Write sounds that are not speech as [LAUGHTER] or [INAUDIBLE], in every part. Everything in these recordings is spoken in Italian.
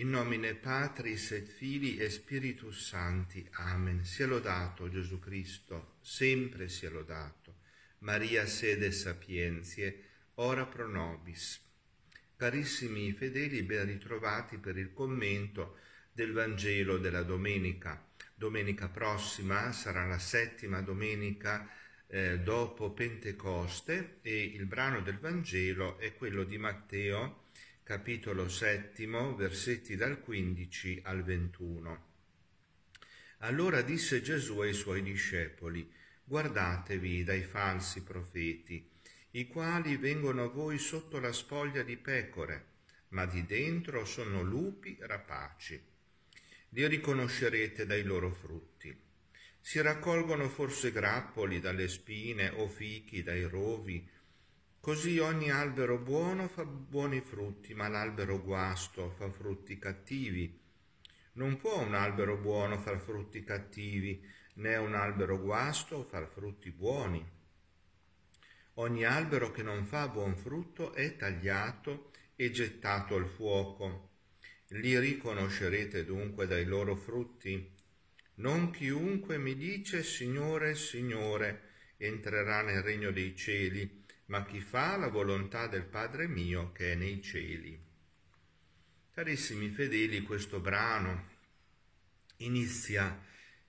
In nomine Patris et Fili e Spiritus Santi. Amen. Sia lodato Gesù Cristo, sempre sia lodato. Maria sede sapientiae, ora pro nobis. Carissimi fedeli, ben ritrovati per il commento del Vangelo della domenica. Domenica prossima sarà la settima domenica eh, dopo Pentecoste e il brano del Vangelo è quello di Matteo capitolo settimo, versetti dal 15 al 21. Allora disse Gesù ai suoi discepoli, guardatevi dai falsi profeti, i quali vengono a voi sotto la spoglia di pecore, ma di dentro sono lupi rapaci. Li riconoscerete dai loro frutti. Si raccolgono forse grappoli dalle spine o fichi dai rovi, Così ogni albero buono fa buoni frutti, ma l'albero guasto fa frutti cattivi. Non può un albero buono far frutti cattivi, né un albero guasto far frutti buoni. Ogni albero che non fa buon frutto è tagliato e gettato al fuoco. Li riconoscerete dunque dai loro frutti. Non chiunque mi dice Signore, Signore, entrerà nel regno dei cieli, ma chi fa la volontà del Padre mio che è nei cieli. Carissimi fedeli, questo brano inizia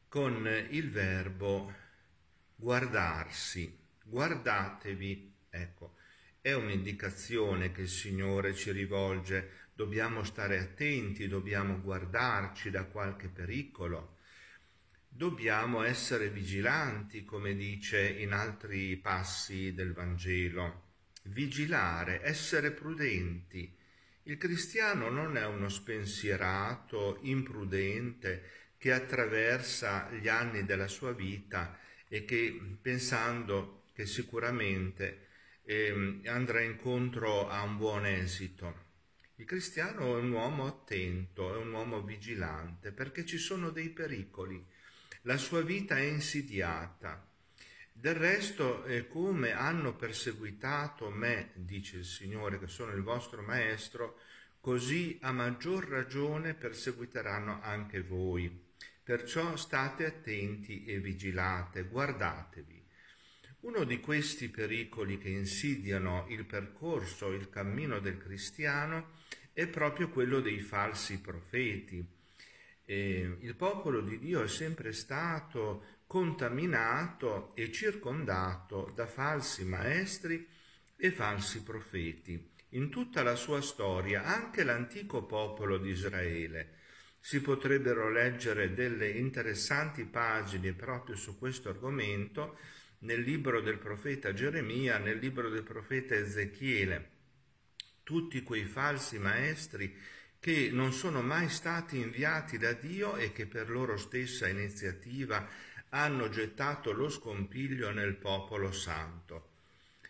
con il verbo guardarsi, guardatevi, ecco, è un'indicazione che il Signore ci rivolge, dobbiamo stare attenti, dobbiamo guardarci da qualche pericolo, dobbiamo essere vigilanti, come dice in altri passi del Vangelo, vigilare, essere prudenti. Il cristiano non è uno spensierato, imprudente, che attraversa gli anni della sua vita e che pensando che sicuramente eh, andrà incontro a un buon esito. Il cristiano è un uomo attento, è un uomo vigilante, perché ci sono dei pericoli, la sua vita è insidiata. Del resto, eh, come hanno perseguitato me, dice il Signore, che sono il vostro Maestro, così a maggior ragione perseguiteranno anche voi. Perciò state attenti e vigilate, guardatevi. Uno di questi pericoli che insidiano il percorso, il cammino del cristiano, è proprio quello dei falsi profeti eh, il popolo di Dio è sempre stato contaminato e circondato da falsi maestri e falsi profeti. In tutta la sua storia, anche l'antico popolo di Israele, si potrebbero leggere delle interessanti pagine proprio su questo argomento nel libro del profeta Geremia, nel libro del profeta Ezechiele. Tutti quei falsi maestri che non sono mai stati inviati da Dio e che per loro stessa iniziativa hanno gettato lo scompiglio nel popolo santo.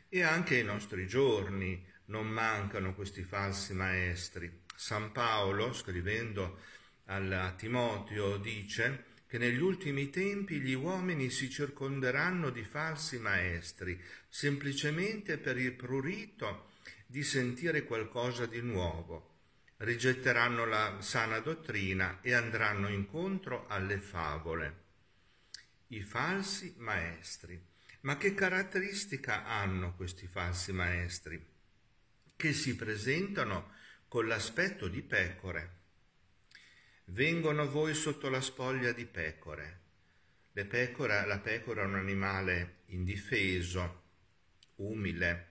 E anche ai nostri giorni non mancano questi falsi maestri. San Paolo, scrivendo a Timoteo, dice che negli ultimi tempi gli uomini si circonderanno di falsi maestri, semplicemente per il prurito di sentire qualcosa di nuovo rigetteranno la sana dottrina e andranno incontro alle favole. I falsi maestri. Ma che caratteristica hanno questi falsi maestri? Che si presentano con l'aspetto di pecore. Vengono voi sotto la spoglia di pecore. Pecora, la pecora è un animale indifeso, umile,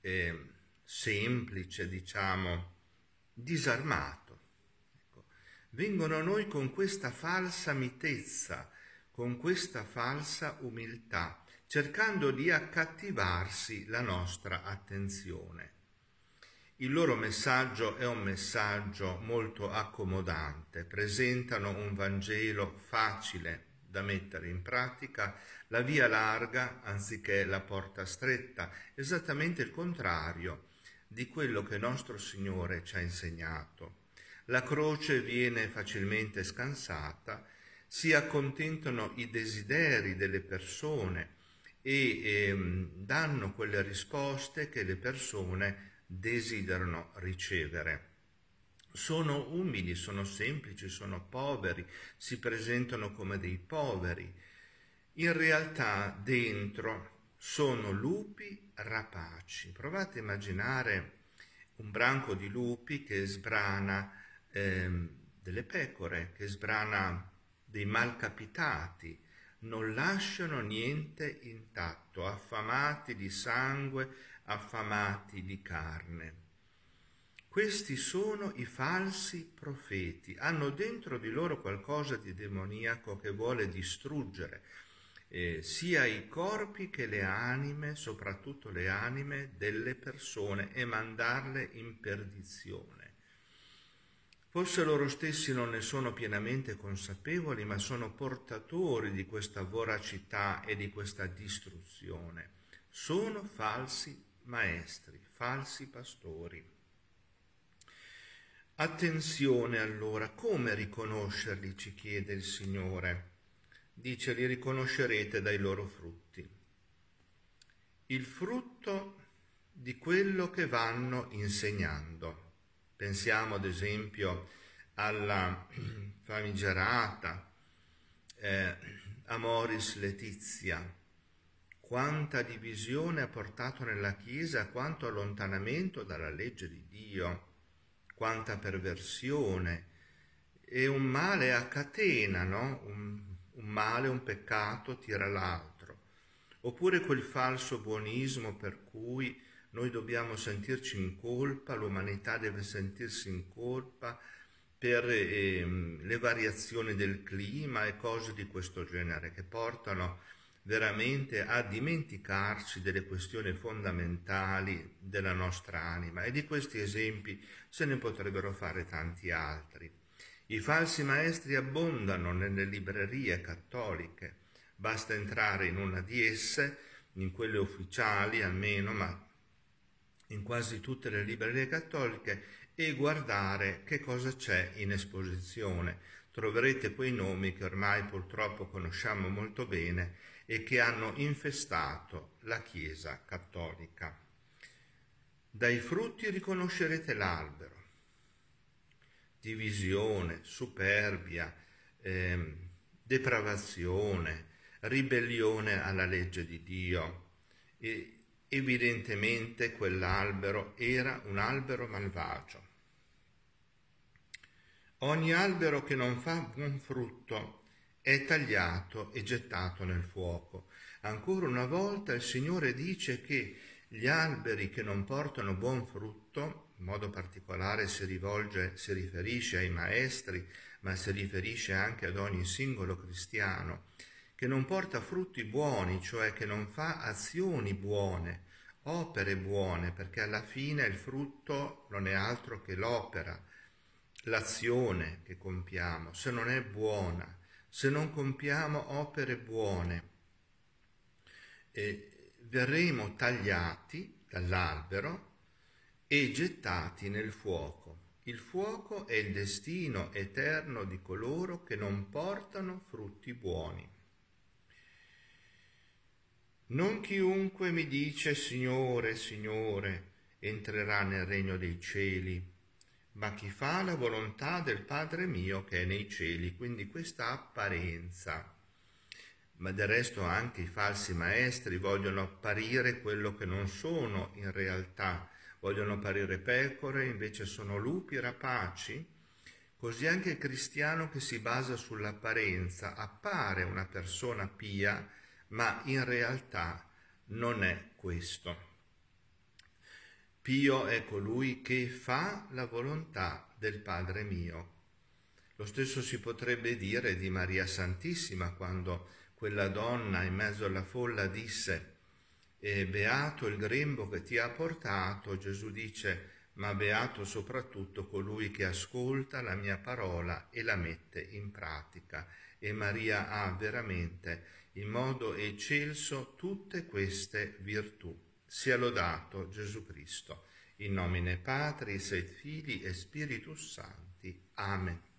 eh, semplice, diciamo, disarmato. Ecco. Vengono a noi con questa falsa mitezza, con questa falsa umiltà, cercando di accattivarsi la nostra attenzione. Il loro messaggio è un messaggio molto accomodante, presentano un Vangelo facile da mettere in pratica, la via larga anziché la porta stretta, esattamente il contrario di quello che nostro Signore ci ha insegnato. La croce viene facilmente scansata, si accontentano i desideri delle persone e eh, danno quelle risposte che le persone desiderano ricevere. Sono umili, sono semplici, sono poveri, si presentano come dei poveri. In realtà dentro sono lupi rapaci. Provate a immaginare un branco di lupi che sbrana eh, delle pecore, che sbrana dei malcapitati, non lasciano niente intatto, affamati di sangue, affamati di carne. Questi sono i falsi profeti, hanno dentro di loro qualcosa di demoniaco che vuole distruggere, eh, sia i corpi che le anime, soprattutto le anime delle persone, e mandarle in perdizione. Forse loro stessi non ne sono pienamente consapevoli, ma sono portatori di questa voracità e di questa distruzione. Sono falsi maestri, falsi pastori. Attenzione allora, come riconoscerli, ci chiede il Signore dice li riconoscerete dai loro frutti. Il frutto di quello che vanno insegnando. Pensiamo ad esempio alla [CLEARS THROAT] famigerata eh, Amoris Letizia, quanta divisione ha portato nella Chiesa, quanto allontanamento dalla legge di Dio, quanta perversione, è un male a catena, no? Un un male, un peccato tira l'altro, oppure quel falso buonismo per cui noi dobbiamo sentirci in colpa, l'umanità deve sentirsi in colpa per eh, le variazioni del clima e cose di questo genere che portano veramente a dimenticarci delle questioni fondamentali della nostra anima e di questi esempi se ne potrebbero fare tanti altri. I falsi maestri abbondano nelle librerie cattoliche, basta entrare in una di esse, in quelle ufficiali almeno, ma in quasi tutte le librerie cattoliche, e guardare che cosa c'è in esposizione. Troverete quei nomi che ormai purtroppo conosciamo molto bene e che hanno infestato la Chiesa cattolica. Dai frutti riconoscerete l'albero divisione, superbia, eh, depravazione, ribellione alla legge di Dio. E evidentemente quell'albero era un albero malvagio. Ogni albero che non fa buon frutto è tagliato e gettato nel fuoco. Ancora una volta il Signore dice che gli alberi che non portano buon frutto modo particolare si, rivolge, si riferisce ai maestri, ma si riferisce anche ad ogni singolo cristiano, che non porta frutti buoni, cioè che non fa azioni buone, opere buone, perché alla fine il frutto non è altro che l'opera, l'azione che compiamo, se non è buona, se non compiamo opere buone, eh, verremo tagliati dall'albero e gettati nel fuoco. Il fuoco è il destino eterno di coloro che non portano frutti buoni. Non chiunque mi dice Signore, Signore, entrerà nel regno dei cieli, ma chi fa la volontà del Padre mio che è nei cieli. Quindi questa apparenza. Ma del resto anche i falsi maestri vogliono apparire quello che non sono in realtà vogliono apparire pecore, invece sono lupi rapaci. Così anche il cristiano che si basa sull'apparenza appare una persona pia, ma in realtà non è questo. Pio è colui che fa la volontà del Padre mio. Lo stesso si potrebbe dire di Maria Santissima quando quella donna in mezzo alla folla disse e beato il grembo che ti ha portato, Gesù dice, ma beato soprattutto colui che ascolta la mia parola e la mette in pratica. E Maria ha veramente in modo eccelso tutte queste virtù. Sia lodato Gesù Cristo. In nomine Patris et Fili e Spiritus Santi. Amen.